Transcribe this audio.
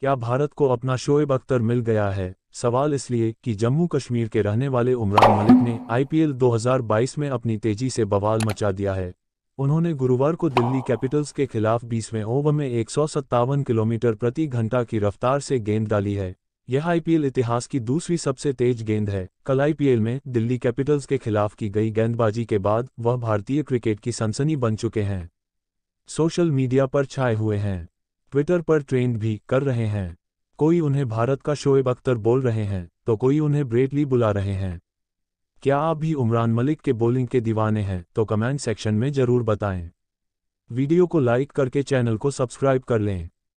क्या भारत को अपना शोएब अख्तर मिल गया है सवाल इसलिए कि जम्मू कश्मीर के रहने वाले उमरान मलिक ने आईपीएल 2022 में अपनी तेजी से बवाल मचा दिया है उन्होंने गुरुवार को दिल्ली कैपिटल्स के खिलाफ 20वें ओवर में एक किलोमीटर प्रति घंटा की रफ्तार से गेंद डाली है यह आईपीएल इतिहास की दूसरी सबसे तेज गेंद है कल आईपीएल में दिल्ली कैपिटल्स के खिलाफ की गई गेंदबाजी के बाद वह भारतीय क्रिकेट की सनसनी बन चुके हैं सोशल मीडिया पर छाए हुए हैं ट्विटर पर ट्रेंड भी कर रहे हैं कोई उन्हें भारत का शोएब अख्तर बोल रहे हैं तो कोई उन्हें ब्रेटली बुला रहे हैं क्या आप भी उमरान मलिक के बोलिंग के दीवाने हैं तो कमेंट सेक्शन में ज़रूर बताएं वीडियो को लाइक करके चैनल को सब्सक्राइब कर लें